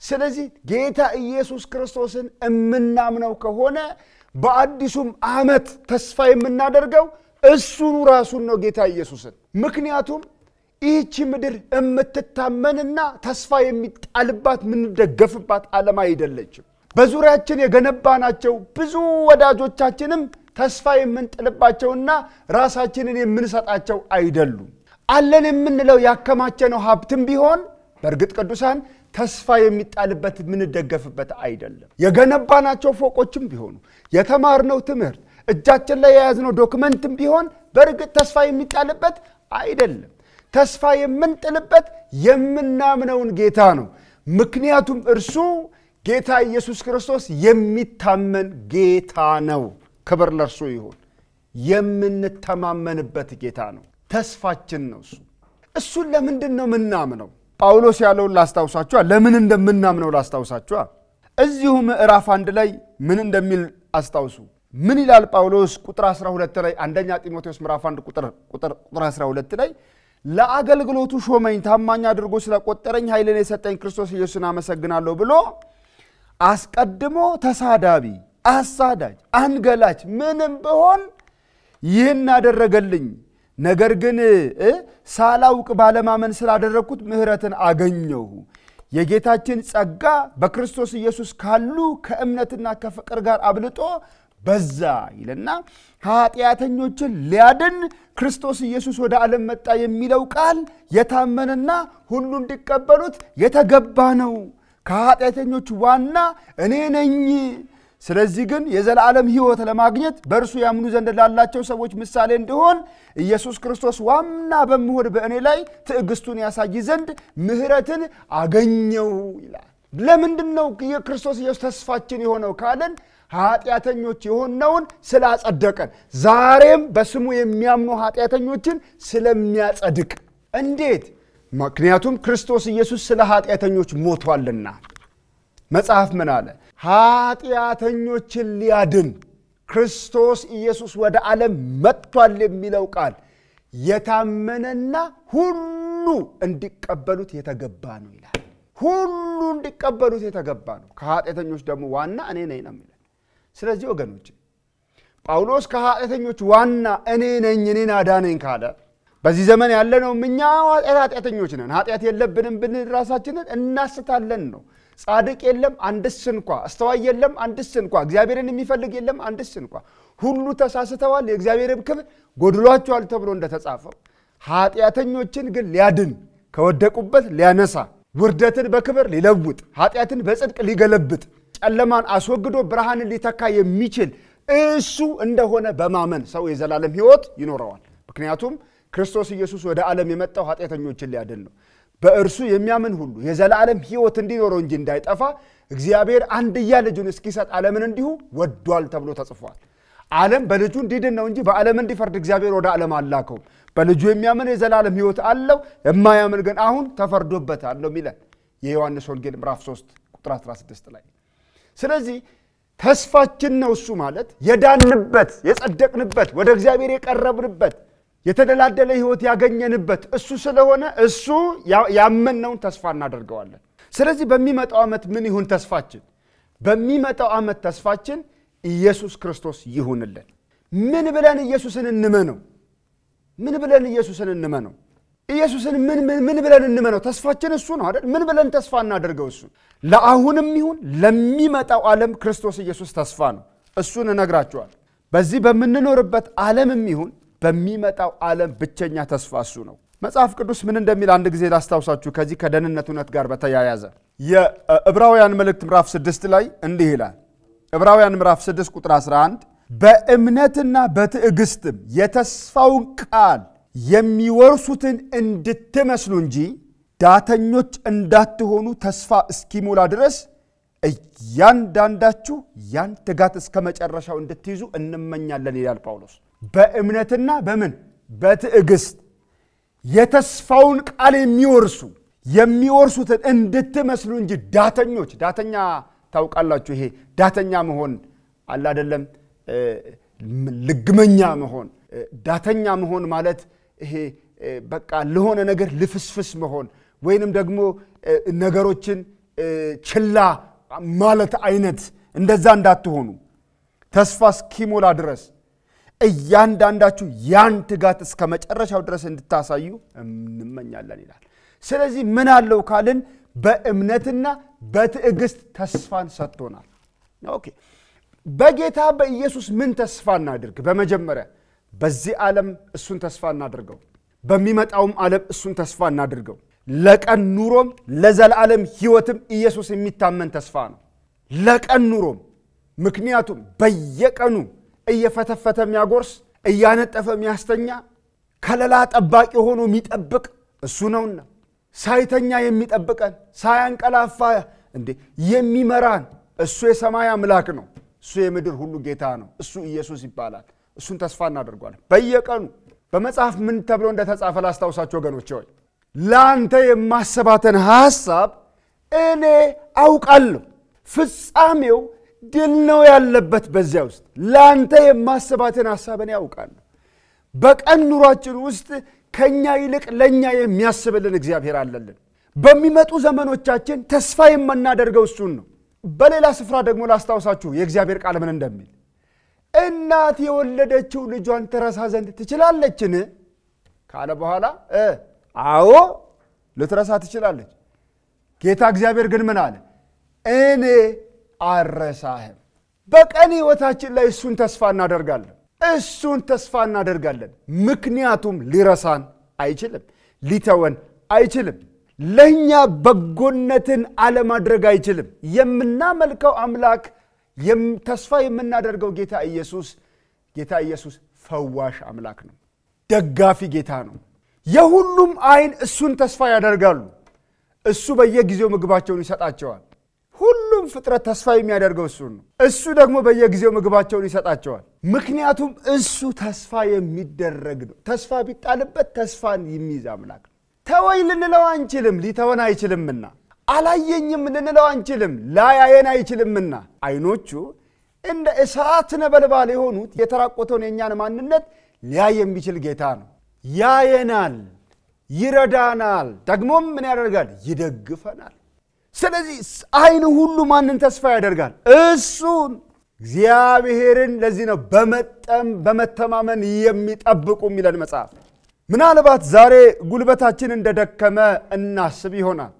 ስለዚህ ጌታ ኢየሱስ ክርስቶስን የምናምነው ከሆነ በአዲሱም አመት ተስፋ የምናደርገው እሱኑ ራሱን ነው ጌታ ኢየሱስን። ምክንያቱም ይህቺ ምድር የምትታመንና ተስፋ የሚጣልባት የምንደገፍባት ዓለም አይደለችም። በዙሪያችን የገነባናቸው ብዙ ወዳጆቻችንም ተስፋ የምንጥልባቸውና ራሳችንን የምንሰጣቸው አይደሉም። አለን የምንለው ያከማቸነው ሀብትም ቢሆን በእርግጥ ቅዱሳን ተስፋ የሚጣልበት የምንደገፍበት አይደለም። የገነባናቸው ፎቆችም ቢሆኑ የተማርነው ትምህርት እጃችን ላይ የያዝነው ዶክመንትም ቢሆን በእርግጥ ተስፋ የሚጣልበት አይደለም። ተስፋ የምንጥልበት የምናምነውን ጌታ ነው። ምክንያቱም እርሱ ጌታ ኢየሱስ ክርስቶስ የሚታመን ጌታ ነው። ክብር ለእርሱ ይሁን። የምንተማመንበት ጌታ ነው። ተስፋችን ነው እሱ። እሱን ለምንድን ነው የምናምነው? ጳውሎስ ያለውን ላስታውሳቿ፣ ለምን እንደምናምነው ላስታውሳቿ። እዚሁ ምዕራፍ አንድ ላይ ምን እንደሚል አስታውሱ። ምን ይላል ጳውሎስ? ቁጥር 12 ላይ አንደኛ ጢሞቴዎስ ምዕራፍ 1 ቁጥር 12 ላይ ለአገልግሎቱ ሾመኝ፣ ታማኝ አድርጎ ስለቆጠረኝ ኃይልን የሰጠኝ ክርስቶስ ኢየሱስን አመሰግናለሁ ብሎ አስቀድሞ ተሳዳቢ፣ አሳዳጅ፣ አንገላች ምንም ብሆን ይህን አደረገልኝ ነገር ግን ሳላውቅ ባለማመን ስላደረግኩት ምህረትን አገኘሁ። የጌታችን ጸጋ በክርስቶስ ኢየሱስ ካሉ ከእምነትና ከፍቅር ጋር አብልጦ በዛ ይልና ኃጢአተኞችን ሊያድን ክርስቶስ ኢየሱስ ወደ ዓለም መጣ የሚለው ቃል የታመነና ሁሉ እንዲቀበሉት የተገባ ነው። ከኃጢአተኞች ዋና እኔ ነኝ። ስለዚህ ግን የዘላለም ህይወት ለማግኘት በእርሱ ያምኑ ዘንድ ላላቸው ሰዎች ምሳሌ እንዲሆን ኢየሱስ ክርስቶስ ዋና በምሆን በእኔ ላይ ትዕግስቱን ያሳይ ዘንድ ምህረትን አገኘው ይላል። ለምንድን ነው የክርስቶስ ኢየሱስ ተስፋችን የሆነው ካለን ኃጢአተኞች የሆነውን ስላጸደቀን፣ ዛሬም በስሙ የሚያምኑ ኃጢአተኞችን ስለሚያጸድቅ። እንዴት? ምክንያቱም ክርስቶስ ኢየሱስ ስለ ኃጢአተኞች ሞቷልና። መጽሐፍ ምን አለ? ኃጢአተኞችን ሊያድን ክርስቶስ ኢየሱስ ወደ ዓለም መጥቷል የሚለው ቃል የታመነና ሁሉ እንዲቀበሉት የተገባ ነው ይላል። ሁሉ እንዲቀበሉት የተገባ ነው። ከኃጢአተኞች ደግሞ ዋና እኔ ነኝ ነው የሚለን። ስለዚህ ወገኖች ጳውሎስ ከኃጢአተኞች ዋና እኔ ነኝ እኔን አዳነኝ ካለ በዚህ ዘመን ያለነው ነው እኛ ኃጢአተኞች ነን። ኃጢአት የለብንም ብንል ራሳችንን እናስታለን ነው ጻድቅ የለም አንድስ እንኳ፣ አስተዋይ የለም አንድስ እንኳ፣ እግዚአብሔርን የሚፈልግ የለም አንድስ እንኳ። ሁሉ ተሳስተዋል፣ የእግዚአብሔርም ክብር ጎድሏቸዋል ተብሎ እንደተጻፈው ኃጢአተኞችን ግን ሊያድን ከወደቁበት ሊያነሳ ውርደትን በክብር ሊለውጥ ኃጢአትን በጽድቅ ሊገለብጥ ጨለማን አስወግዶ ብርሃንን ሊተካ የሚችል እሱ እንደሆነ በማመን ሰው የዘላለም ህይወት ይኖረዋል። ምክንያቱም ክርስቶስ ኢየሱስ ወደ ዓለም የመጣው ኃጢአተኞችን ሊያድን ነው። በእርሱ የሚያምን ሁሉ የዘላለም ሕይወት እንዲኖረው እንጂ እንዳይጠፋ እግዚአብሔር አንድያ ልጁን እስኪሰጥ ዓለምን እንዲሁ ወዷል ተብሎ ተጽፏል። ዓለም በልጁ እንዲድን ነው እንጂ በዓለም እንዲፈርድ እግዚአብሔር ወደ ዓለም አላከውም። በልጁ የሚያምን የዘላለም ሕይወት አለው፣ የማያምን ግን አሁን ተፈርዶበታል ነው የሚለን የዮሐንስ ወንጌል ምዕራፍ 3 ቁጥር 16 ላይ። ስለዚህ ተስፋችን ነው እሱ ማለት የዳንበት፣ የጸደቅንበት፣ ወደ እግዚአብሔር የቀረብንበት የተደላደለ ህይወት ያገኘንበት እሱ ስለሆነ እሱ ያመንነውን ተስፋ እናደርገዋለን ስለዚህ በሚመጣው ዓመት ምን ይሁን ተስፋችን በሚመጣው ዓመት ተስፋችን ኢየሱስ ክርስቶስ ይሁንልን ምን ብለን ኢየሱስን እንመነው ምን ብለን ኢየሱስን እንመነው ኢየሱስን ምን ምን ብለን እንመነው ተስፋችን እሱ ነው አይደል ምን ብለን ተስፋ እናደርገው እሱ ለአሁንም ይሁን ለሚመጣው ዓለም ክርስቶስ ኢየሱስ ተስፋ ነው እሱን እነግራችኋል በዚህ በምንኖርበት ዓለምም ይሁን በሚመጣው ዓለም ብቸኛ ተስፋ እሱ ነው። መጽሐፍ ቅዱስ ምን እንደሚል አንድ ጊዜ ላስታውሳችሁ፣ ከዚህ ከደህንነት እውነት ጋር በተያያዘ የዕብራውያን መልእክት ምዕራፍ 6 ላይ እንዲህ ይላል። ዕብራውያን ምዕራፍ 6 ቁጥር 11 በእምነትና በትዕግስትም የተስፋውን ቃል የሚወርሱትን እንድትመስሉ እንጂ ዳተኞች እንዳትሆኑ ተስፋ እስኪሞላ ድረስ እያንዳንዳችሁ ያን ትጋት እስከ መጨረሻው እንድትይዙ እንመኛለን ይላል ጳውሎስ። በእምነትና በምን በትዕግስት የተስፋውን ቃል የሚወርሱ የሚወርሱትን እንድትመስሉ እንጂ ዳተኞች ዳተኛ ታውቃላችሁ። ይሄ ዳተኛ መሆን አለ አደለም ልግመኛ መሆን። ዳተኛ መሆን ማለት ይሄ በቃ ለሆነ ነገር ልፍስፍስ መሆን ወይንም ደግሞ ነገሮችን ችላ ማለት አይነት እንደዛ እንዳትሆኑ ተስፋ እስኪሞላ ድረስ እያንዳንዳችሁ ያን ትጋት እስከ መጨረሻው ድረስ እንድታሳዩ እንመኛለን ይላል። ስለዚህ ምን አለው ካልን በእምነትና በትዕግስት ተስፋን ሰጥቶናል። ኦኬ በጌታ በኢየሱስ ምን ተስፋ እናድርግ? በመጀመሪያ በዚህ ዓለም እሱን ተስፋ እናድርገው። በሚመጣውም ዓለም እሱን ተስፋ እናድርገው። ለቀን ኑሮም ለዘላለም ሕይወትም ኢየሱስ የሚታመን ተስፋ ነው። ለቀን ኑሮም ምክንያቱም በየቀኑ እየፈተፈተ የሚያጎርስ እያነጠፈ የሚያስተኛ ከለላ ጠባቂ ሆኖ የሚጠብቅ እሱ ነውና ሳይተኛ የሚጠብቀን ሳያንቀላፋ እንዴ የሚመራን እሱ የሰማይ አምላክ ነው። እሱ የምድር ሁሉ ጌታ ነው። እሱ ኢየሱስ ይባላል። እሱን ተስፋ እናደርጓለን በየቀኑ በመጽሐፍ ምን ተብሎ እንደተጻፈ ላስታውሳችሁ ወገኖች ሆይ ለአንተ የማሰባትን ሐሳብ እኔ አውቃለሁ፣ ፍጻሜው ድል ነው ያለበት። በዚያ ውስጥ ለአንተ የማስባትን ሀሳብን ያውቃል። በቀን ኑሯችን ውስጥ ከእኛ ይልቅ ለእኛ የሚያስብልን እግዚአብሔር አለልን። በሚመጡ ዘመኖቻችን ተስፋ የምናደርገው እሱን ነው። በሌላ ስፍራ ደግሞ ላስታውሳችሁ የእግዚአብሔር ቃል ምን እንደሚል እናት የወለደችው ልጇን ትረሳ ዘንድ ትችላለችን? ካለ በኋላ አዎ ልትረሳ ትችላለች። ጌታ እግዚአብሔር ግን ምን አለ? እኔ አረሳህም። በቀን ህይወታችን ላይ እሱን ተስፋ እናደርጋለን እሱን ተስፋ እናደርጋለን። ምክንያቱም ሊረሳን አይችልም፣ ሊተወን አይችልም። ለእኛ በጎነትን አለማድረግ አይችልም። የምናመልከው አምላክ ተስፋ የምናደርገው ጌታ ኢየሱስ ጌታ ኢየሱስ ፈዋሽ አምላክ ነው። ደጋፊ ጌታ ነው። የሁሉም አይን እሱን ተስፋ ያደርጋሉ። እሱ በየጊዜው ምግባቸውን ይሰጣቸዋል። ሁሉም ፍጥረት ተስፋ የሚያደርገው እሱን ነው። እሱ ደግሞ በየጊዜው ምግባቸውን ይሰጣቸዋል። ምክንያቱም እሱ ተስፋ የሚደረግ ነው። ተስፋ ቢጣልበት ተስፋን የሚይዝ አምላክ ነው። ተወይ ልንለው አንችልም፣ ሊተወን አይችልምና። አላየኝም ልንለው አንችልም፣ ላያየን አይችልምና። አይኖቹ እንደ እሳት ነበልባል የሆኑት የተራቆተውን የእኛን ማንነት ሊያይ የሚችል ጌታ ነው። ያየናል፣ ይረዳናል፣ ደግሞም ምን ያደርጋል? ይደግፈናል። ስለዚህ አይን ሁሉ ማንን ተስፋ ያደርጋል? እሱን እግዚአብሔርን። ለዚህ ነው በመጠም በመተማመን የሚጠብቁ የሚለን መጽሐፍ። ምናልባት ዛሬ ጉልበታችን እንደደከመ እናስብ ይሆናል።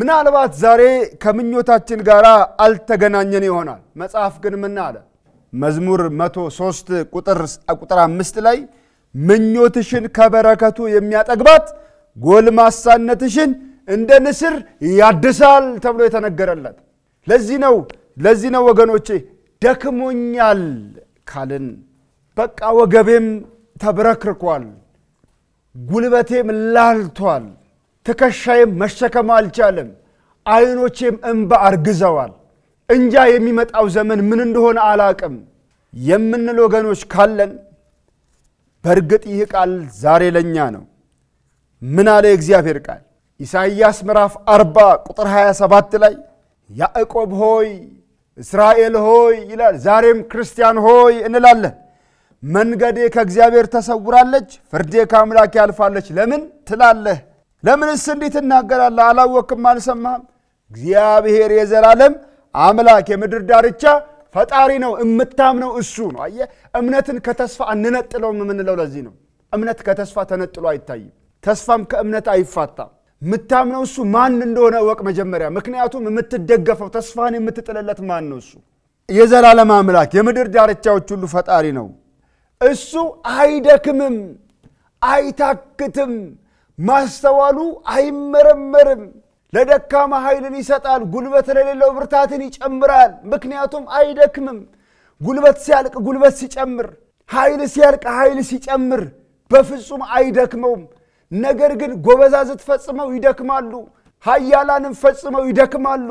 ምናልባት ዛሬ ከምኞታችን ጋር አልተገናኘን ይሆናል። መጽሐፍ ግን ምን አለ? መዝሙር 103 ቁጥር አምስት ላይ ምኞትሽን ከበረከቱ የሚያጠግባት ጎልማሳነትሽን እንደ ንስር ያድሳል ተብሎ የተነገረለት ለዚህ ነው ለዚህ ነው ወገኖቼ ደክሞኛል ካልን በቃ ወገቤም ተብረክርኳል፣ ጉልበቴም ላልቷል፣ ትከሻዬም መሸከም አልቻለም፣ አይኖቼም እንባ አርግዘዋል፣ እንጃ የሚመጣው ዘመን ምን እንደሆነ አላቅም የምንል ወገኖች ካለን በእርግጥ ይህ ቃል ዛሬ ለእኛ ነው። ምን አለ የእግዚአብሔር ቃል? ኢሳይያስ ምዕራፍ 40 ቁጥር 27 ላይ ያዕቆብ ሆይ እስራኤል ሆይ ይላል። ዛሬም ክርስቲያን ሆይ እንላለን። መንገዴ ከእግዚአብሔር ተሰውራለች፣ ፍርዴ ከአምላክ ያልፋለች ለምን ትላለህ? ለምንስ እንዲህ ትናገራለህ? አላወቅም? አልሰማህም? እግዚአብሔር የዘላለም አምላክ የምድር ዳርቻ ፈጣሪ ነው። የምታምነው እሱ ነው። አየ እምነትን ከተስፋ አንነጥለውም የምንለው ለዚህ ነው። እምነት ከተስፋ ተነጥሎ አይታይም፣ ተስፋም ከእምነት አይፋታም። የምታምነው እሱ ማን እንደሆነ ወቅ መጀመሪያ። ምክንያቱም የምትደገፈው ተስፋን የምትጥልለት ማን ነው? እሱ የዘላለም አምላክ የምድር ዳርቻዎች ሁሉ ፈጣሪ ነው። እሱ አይደክምም፣ አይታክትም፣ ማስተዋሉ አይመረመርም። ለደካማ ኃይልን ይሰጣል፣ ጉልበት ለሌለው ብርታትን ይጨምራል። ምክንያቱም አይደክምም። ጉልበት ሲያልቅ ጉልበት ሲጨምር፣ ኃይል ሲያልቅ ኃይል ሲጨምር፣ በፍጹም አይደክመውም። ነገር ግን ጎበዛዝት ፈጽመው ይደክማሉ፣ ሀያላንም ፈጽመው ይደክማሉ።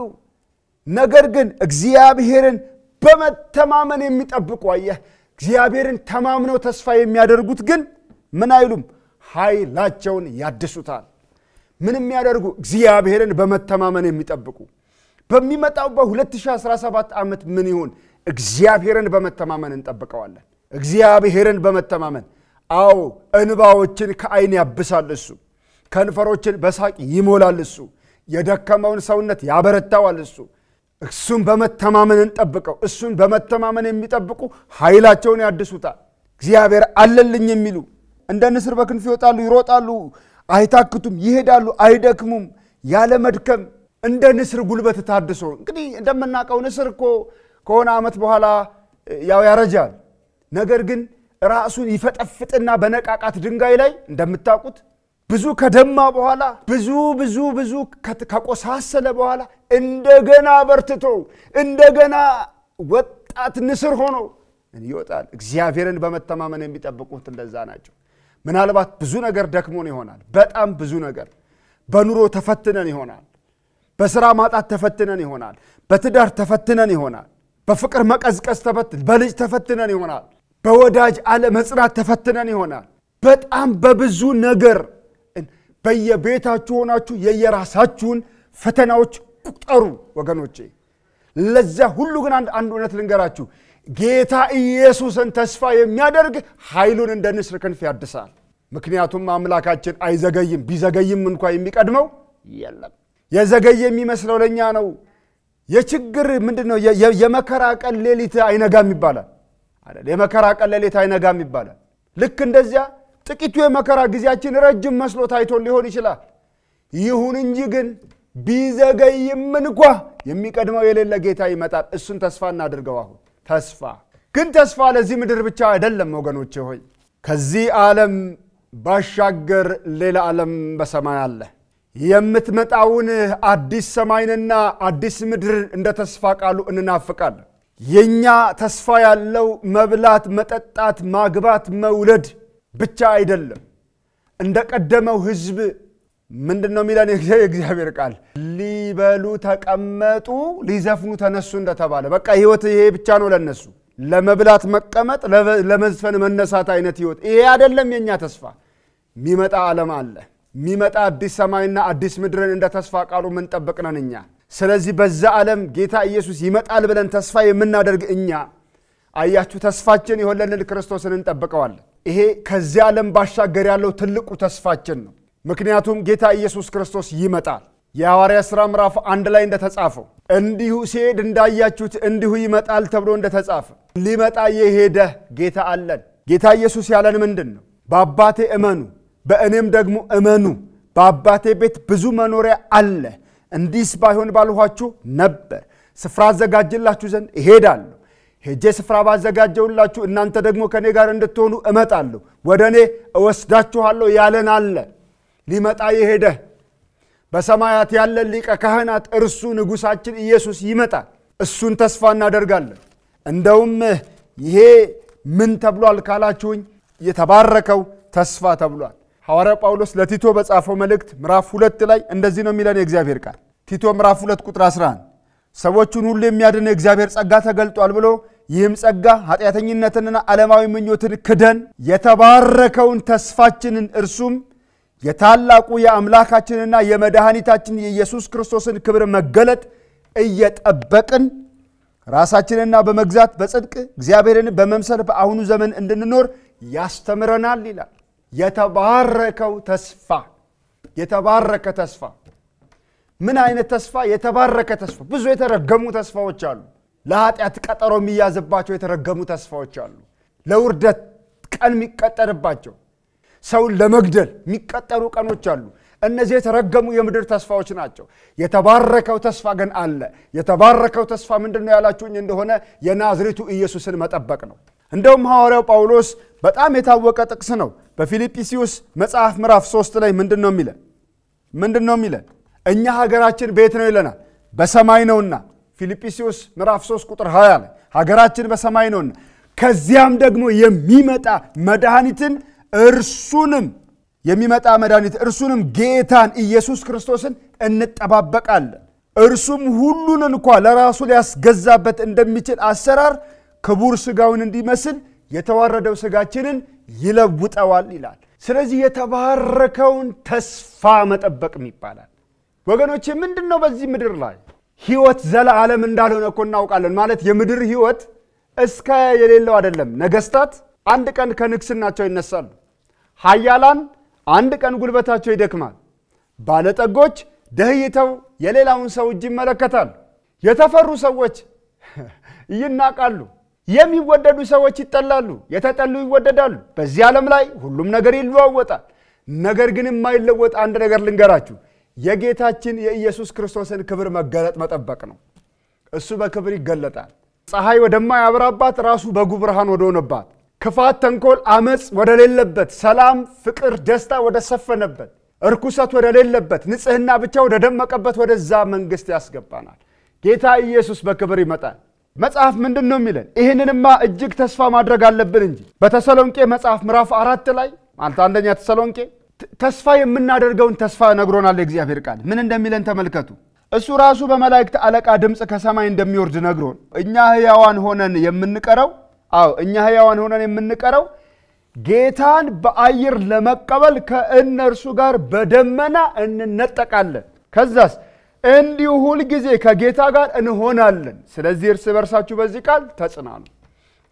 ነገር ግን እግዚአብሔርን በመተማመን የሚጠብቁ አየህ፣ እግዚአብሔርን ተማምነው ተስፋ የሚያደርጉት ግን ምን አይሉም? ኃይላቸውን ያድሱታል። ምን የሚያደርጉ እግዚአብሔርን በመተማመን የሚጠብቁ በሚመጣው በ2017 ዓመት ምን ይሁን? እግዚአብሔርን በመተማመን እንጠብቀዋለን። እግዚአብሔርን በመተማመን አዎ እንባዎችን ከአይን ያብሳል እሱ ከንፈሮችን በሳቅ ይሞላል እሱ የደከመውን ሰውነት ያበረታዋል እሱ እሱን በመተማመን እንጠብቀው እሱን በመተማመን የሚጠብቁ ኃይላቸውን ያድሱታል እግዚአብሔር አለልኝ የሚሉ እንደ ንስር በክንፍ ይወጣሉ ይሮጣሉ አይታክቱም ይሄዳሉ አይደክሙም ያለ መድከም እንደ ንስር ጉልበት ታድሶ እንግዲህ እንደምናውቀው ንስር እኮ ከሆነ ዓመት በኋላ ያው ያረጃል ነገር ግን ራሱን ይፈጠፍጥና በነቃቃት ድንጋይ ላይ እንደምታውቁት ብዙ ከደማ በኋላ ብዙ ብዙ ብዙ ከቆሳሰለ በኋላ እንደገና በርትቶ እንደገና ወጣት ንስር ሆኖ ይወጣል። እግዚአብሔርን በመተማመን የሚጠብቁት እንደዛ ናቸው። ምናልባት ብዙ ነገር ደክሞን ይሆናል። በጣም ብዙ ነገር በኑሮ ተፈትነን ይሆናል። በስራ ማጣት ተፈትነን ይሆናል። በትዳር ተፈትነን ይሆናል። በፍቅር መቀዝቀዝ በልጅ ተፈትነን ይሆናል። በወዳጅ አለመጽናት ተፈትነን ይሆናል። በጣም በብዙ ነገር በየቤታችሁ ሆናችሁ የየራሳችሁን ፈተናዎች ቁጠሩ ወገኖቼ። ለዛ ሁሉ ግን አንድ እውነት ልንገራችሁ፣ ጌታ ኢየሱስን ተስፋ የሚያደርግ ኃይሉን እንደ ንስር ክንፍ ያድሳል። ምክንያቱም አምላካችን አይዘገይም፣ ቢዘገይም እንኳ የሚቀድመው የለም። የዘገየ የሚመስለው ለእኛ ነው። የችግር ምንድን ነው? የመከራ ቀን ሌሊት አይነጋም ይባላል። አይደል? የመከራ ቀለሌት አይነጋም ይባላል። ልክ እንደዚያ ጥቂቱ የመከራ ጊዜያችን ረጅም መስሎ ታይቶን ሊሆን ይችላል። ይሁን እንጂ ግን ቢዘገይም እንኳ የሚቀድመው የሌለ ጌታ ይመጣል። እሱን ተስፋ እናድርገው። አሁን ተስፋ ግን ተስፋ ለዚህ ምድር ብቻ አይደለም ወገኖቼ ሆይ ከዚህ ዓለም ባሻገር ሌላ ዓለም በሰማይ አለ። የምትመጣውን አዲስ ሰማይንና አዲስ ምድር እንደ ተስፋ ቃሉ እንናፍቃለን። የእኛ ተስፋ ያለው መብላት፣ መጠጣት፣ ማግባት፣ መውለድ ብቻ አይደለም። እንደ ቀደመው ህዝብ ምንድን ነው የሚለን የእግዚአብሔር ቃል? ሊበሉ ተቀመጡ፣ ሊዘፍኑ ተነሱ እንደተባለ በቃ ህይወት ይሄ ብቻ ነው ለነሱ። ለመብላት መቀመጥ፣ ለመዝፈን መነሳት አይነት ህይወት ይሄ አይደለም የእኛ ተስፋ። የሚመጣ ዓለም አለ። የሚመጣ አዲስ ሰማይና አዲስ ምድርን እንደ ተስፋ ቃሉ የምንጠብቅ ነን እኛ። ስለዚህ በዛ ዓለም ጌታ ኢየሱስ ይመጣል ብለን ተስፋ የምናደርግ እኛ አያችሁ ተስፋችን የሆነልን ክርስቶስን እንጠብቀዋለን ይሄ ከዚህ ዓለም ባሻገር ያለው ትልቁ ተስፋችን ነው ምክንያቱም ጌታ ኢየሱስ ክርስቶስ ይመጣል የሐዋርያ ሥራ ምዕራፍ አንድ ላይ እንደተጻፈው እንዲሁ ሲሄድ እንዳያችሁት እንዲሁ ይመጣል ተብሎ እንደተጻፈ ሊመጣ የሄደ ጌታ አለን ጌታ ኢየሱስ ያለን ምንድን ነው በአባቴ እመኑ በእኔም ደግሞ እመኑ በአባቴ ቤት ብዙ መኖሪያ አለ እንዲስ ባይሆን ባልኋችሁ ነበር። ስፍራ አዘጋጅላችሁ ዘንድ እሄዳለሁ። ሄጄ ስፍራ ባዘጋጀውላችሁ እናንተ ደግሞ ከእኔ ጋር እንድትሆኑ እመጣለሁ፣ ወደ እኔ እወስዳችኋለሁ ያለን አለ። ሊመጣ የሄደ በሰማያት ያለን ሊቀ ካህናት እርሱ ንጉሳችን ኢየሱስ ይመጣል። እሱን ተስፋ እናደርጋለን። እንደውም ይሄ ምን ተብሏል ካላችሁኝ፣ የተባረከው ተስፋ ተብሏል። ሐዋርያ ጳውሎስ ለቲቶ በጻፈው መልእክት ምዕራፍ ሁለት ላይ እንደዚህ ነው የሚለን የእግዚአብሔር ቃል ቲቶ ምዕራፍ ሁለት ቁጥር 11 ሰዎቹን ሁሉ የሚያድን የእግዚአብሔር ጸጋ ተገልጧል ብሎ ይህም ጸጋ ኃጢአተኝነትንና ዓለማዊ ምኞትን ክደን የተባረከውን ተስፋችንን እርሱም የታላቁ የአምላካችንና የመድኃኒታችን የኢየሱስ ክርስቶስን ክብር መገለጥ እየጠበቅን ራሳችንና በመግዛት በጽድቅ እግዚአብሔርን በመምሰል በአሁኑ ዘመን እንድንኖር ያስተምረናል ይላል። የተባረከው ተስፋ የተባረከ ተስፋ ምን አይነት ተስፋ? የተባረከ ተስፋ። ብዙ የተረገሙ ተስፋዎች አሉ። ለኃጢአት ቀጠሮ የሚያዝባቸው የተረገሙ ተስፋዎች አሉ። ለውርደት ቀን የሚቀጠርባቸው ሰውን ለመግደል የሚቀጠሩ ቀኖች አሉ። እነዚህ የተረገሙ የምድር ተስፋዎች ናቸው። የተባረከው ተስፋ ግን አለ። የተባረከው ተስፋ ምንድን ነው ያላችሁኝ እንደሆነ የናዝሬቱ ኢየሱስን መጠበቅ ነው። እንደውም ሐዋርያው ጳውሎስ በጣም የታወቀ ጥቅስ ነው። በፊልጵስዩስ መጽሐፍ ምዕራፍ ሶስት ላይ ምንድን ነው የሚለን? ምንድን ነው የሚለን? እኛ ሀገራችን ቤት ነው ይለናል፣ በሰማይ ነውና። ፊልጵስዩስ ምዕራፍ 3 ቁጥር 20 ላይ ሀገራችን በሰማይ ነውና ከዚያም ደግሞ የሚመጣ መድኃኒትን እርሱንም የሚመጣ መድኃኒት እርሱንም ጌታን ኢየሱስ ክርስቶስን እንጠባበቃለን። እርሱም ሁሉን እንኳ ለራሱ ሊያስገዛበት እንደሚችል አሰራር ክቡር ስጋውን እንዲመስል የተዋረደው ስጋችንን ይለውጠዋል ይላል። ስለዚህ የተባረከውን ተስፋ መጠበቅም ይባላል። ወገኖቼ ምንድን ነው በዚህ ምድር ላይ ህይወት ዘለዓለም እንዳልሆነ እኮ እናውቃለን። ማለት የምድር ህይወት እስከ የሌለው አይደለም። ነገስታት አንድ ቀን ከንግስናቸው ይነሳሉ። ሀያላን አንድ ቀን ጉልበታቸው ይደክማል። ባለጠጎች ደህይተው የሌላውን ሰው እጅ ይመለከታሉ። የተፈሩ ሰዎች ይናቃሉ። የሚወደዱ ሰዎች ይጠላሉ፣ የተጠሉ ይወደዳሉ። በዚህ ዓለም ላይ ሁሉም ነገር ይለዋወጣል። ነገር ግን የማይለወጥ አንድ ነገር ልንገራችሁ፣ የጌታችን የኢየሱስ ክርስቶስን ክብር መገለጥ መጠበቅ ነው። እሱ በክብር ይገለጣል። ፀሐይ ወደማያበራባት ራሱ በጉ ብርሃን ወደሆነባት፣ ክፋት፣ ተንኮል፣ አመፅ ወደሌለበት፣ ሰላም፣ ፍቅር፣ ደስታ ወደሰፈነበት፣ እርኩሰት ወደሌለበት፣ ንጽህና ብቻ ወደደመቀበት ወደዛ መንግስት ያስገባናል። ጌታ ኢየሱስ በክብር ይመጣል። መጽሐፍ ምንድን ነው የሚለን? ይህንንማ እጅግ ተስፋ ማድረግ አለብን እንጂ በተሰሎንቄ መጽሐፍ ምዕራፍ አራት ላይ ማለት አንደኛ ተሰሎንቄ ተስፋ የምናደርገውን ተስፋ ነግሮናል የእግዚአብሔር ቃል ምን እንደሚለን ተመልከቱ። እሱ ራሱ በመላእክት አለቃ ድምፅ ከሰማይ እንደሚወርድ ነግሮን እኛ ህያዋን ሆነን የምንቀረው አዎ እኛ ህያዋን ሆነን የምንቀረው ጌታን በአየር ለመቀበል ከእነርሱ ጋር በደመና እንነጠቃለን። ከዛስ እንዲሁ ሁልጊዜ ከጌታ ጋር እንሆናለን። ስለዚህ እርስ በርሳችሁ በዚህ ቃል ተጽናኑ።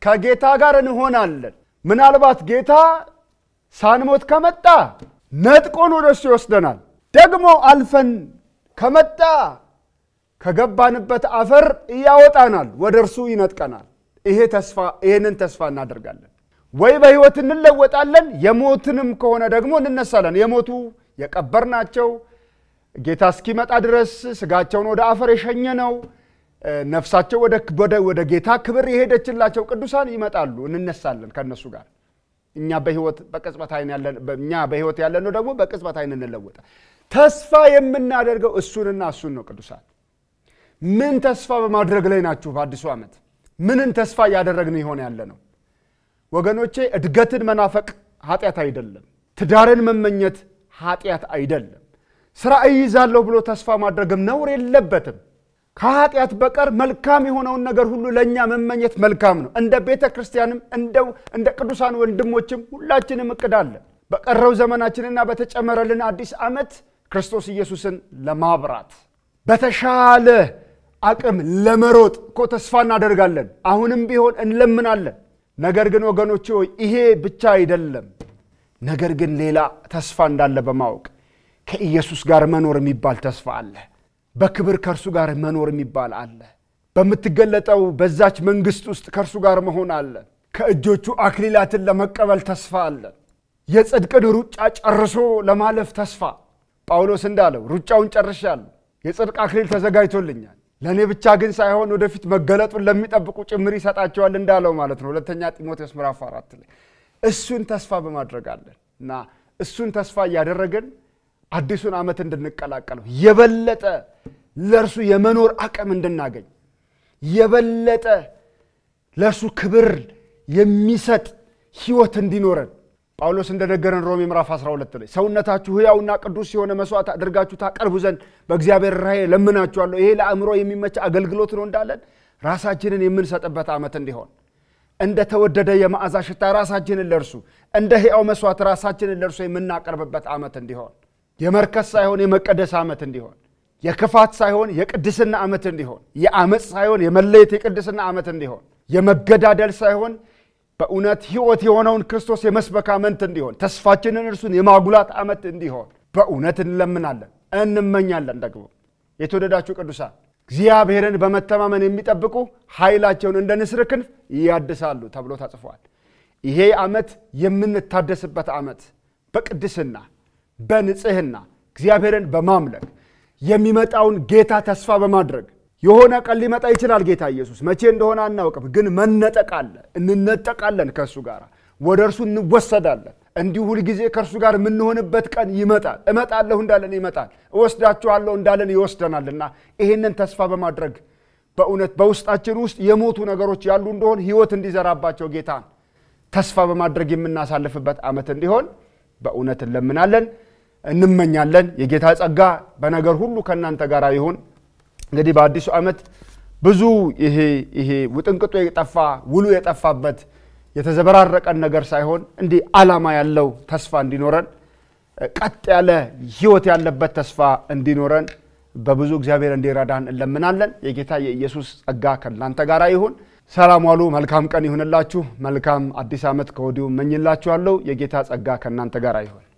ከጌታ ጋር እንሆናለን። ምናልባት ጌታ ሳንሞት ከመጣ ነጥቆን ወደ እሱ ይወስደናል። ደግሞ አልፈን ከመጣ ከገባንበት አፈር እያወጣናል፣ ወደ እርሱ ይነጥቀናል። ይሄ ተስፋ ይሄንን ተስፋ እናደርጋለን። ወይ በሕይወት እንለወጣለን፣ የሞትንም ከሆነ ደግሞ እንነሳለን። የሞቱ የቀበርናቸው ጌታ እስኪመጣ ድረስ ስጋቸውን ወደ አፈር የሸኘ ነው። ነፍሳቸው ወደ ጌታ ክብር የሄደችላቸው ቅዱሳን ይመጣሉ፣ እንነሳለን ከእነሱ ጋር። እኛ በህይወት በቅጽበት አይን እኛ በህይወት ደግሞ በቅጽበት አይን እንለወጠ ተስፋ የምናደርገው እሱንና እሱን ነው። ቅዱሳን ምን ተስፋ በማድረግ ላይ ናችሁ? በአዲሱ ዓመት ምንን ተስፋ እያደረግን ይሆን ያለ ነው? ወገኖቼ እድገትን መናፈቅ ኃጢአት አይደለም። ትዳርን መመኘት ኃጢአት አይደለም። ስራ እይዛለሁ ብሎ ተስፋ ማድረግም ነውር የለበትም። ከኃጢአት በቀር መልካም የሆነውን ነገር ሁሉ ለእኛ መመኘት መልካም ነው። እንደ ቤተ ክርስቲያንም እንደ ቅዱሳን ወንድሞችም ሁላችንም እቅድ አለ። በቀረው ዘመናችንና በተጨመረልን አዲስ ዓመት ክርስቶስ ኢየሱስን ለማብራት በተሻለ አቅም ለመሮጥ እኮ ተስፋ እናደርጋለን። አሁንም ቢሆን እንለምናለን። ነገር ግን ወገኖች ይሄ ብቻ አይደለም። ነገር ግን ሌላ ተስፋ እንዳለ በማወቅ ከኢየሱስ ጋር መኖር የሚባል ተስፋ አለ። በክብር ከእርሱ ጋር መኖር የሚባል አለ። በምትገለጠው በዛች መንግስት ውስጥ ከእርሱ ጋር መሆን አለ። ከእጆቹ አክሊላትን ለመቀበል ተስፋ አለ። የጽድቅን ሩጫ ጨርሶ ለማለፍ ተስፋ ጳውሎስ እንዳለው ሩጫውን ጨርሻለሁ፣ የጽድቅ አክሊል ተዘጋጅቶልኛል፣ ለእኔ ብቻ ግን ሳይሆን ወደፊት መገለጡን ለሚጠብቁ ጭምር ይሰጣቸዋል እንዳለው ማለት ነው። ሁለተኛ ጢሞቴዎስ ምዕራፍ አራት ላይ እሱን ተስፋ በማድረግ አለን እና እሱን ተስፋ እያደረግን አዲሱን ዓመት እንድንቀላቀለው የበለጠ ለእርሱ የመኖር አቅም እንድናገኝ የበለጠ ለእርሱ ክብር የሚሰጥ ህይወት እንዲኖረን ጳውሎስ እንደነገረን ሮሜ ምዕራፍ 12 ላይ ሰውነታችሁ ሕያውና ቅዱስ የሆነ መስዋዕት አድርጋችሁ ታቀርቡ ዘንድ በእግዚአብሔር ራይ ለምናችኋለሁ። ይሄ ለአእምሮ የሚመች አገልግሎት ነው እንዳለን ራሳችንን የምንሰጥበት ዓመት እንዲሆን እንደ ተወደደ የመዓዛ ሽታ ራሳችንን ለእርሱ እንደ ሕያው መስዋዕት ራሳችንን ለእርሱ የምናቀርብበት ዓመት እንዲሆን የመርከስ ሳይሆን የመቀደስ ዓመት እንዲሆን፣ የክፋት ሳይሆን የቅድስና ዓመት እንዲሆን፣ የአመፅ ሳይሆን የመለየት የቅድስና ዓመት እንዲሆን፣ የመገዳደል ሳይሆን በእውነት ሕይወት የሆነውን ክርስቶስ የመስበክ ዓመት እንዲሆን፣ ተስፋችንን እርሱን የማጉላት ዓመት እንዲሆን በእውነት እንለምናለን እንመኛለን። ደግሞ የተወደዳችሁ ቅዱሳን እግዚአብሔርን በመተማመን የሚጠብቁ ኃይላቸውን እንደ ንስር ክንፍ ያድሳሉ ተብሎ ተጽፏል። ይሄ ዓመት የምንታደስበት ዓመት በቅድስና በንጽህና እግዚአብሔርን በማምለክ የሚመጣውን ጌታ ተስፋ በማድረግ የሆነ ቀን ሊመጣ ይችላል ጌታ ኢየሱስ መቼ እንደሆነ አናውቅም ግን መነጠቅ አለ እንነጠቃለን ከእሱ ጋር ወደ እርሱ እንወሰዳለን እንዲሁ ሁልጊዜ ከእርሱ ጋር የምንሆንበት ቀን ይመጣል እመጣለሁ እንዳለን ይመጣል እወስዳችኋለሁ እንዳለን ይወስደናልና ይሄንን ተስፋ በማድረግ በእውነት በውስጣችን ውስጥ የሞቱ ነገሮች ያሉ እንደሆን ህይወት እንዲዘራባቸው ጌታን ተስፋ በማድረግ የምናሳልፍበት ዓመት እንዲሆን በእውነት እንለምናለን እንመኛለን። የጌታ ጸጋ በነገር ሁሉ ከእናንተ ጋር ይሁን። እንግዲህ በአዲሱ ዓመት ብዙ ይሄ ይሄ ውጥንቅጡ የጠፋ ውሉ የጠፋበት የተዘበራረቀን ነገር ሳይሆን እንዲህ ዓላማ ያለው ተስፋ እንዲኖረን ቀጥ ያለ ህይወት ያለበት ተስፋ እንዲኖረን በብዙ እግዚአብሔር እንዲረዳን እንለምናለን። የጌታ የኢየሱስ ጸጋ ከእናንተ ጋር ይሁን። ሰላም ዋሉ። መልካም ቀን ይሁንላችሁ። መልካም አዲስ ዓመት ከወዲሁ መኝላችኋለሁ። የጌታ ጸጋ ከእናንተ ጋር ይሁን።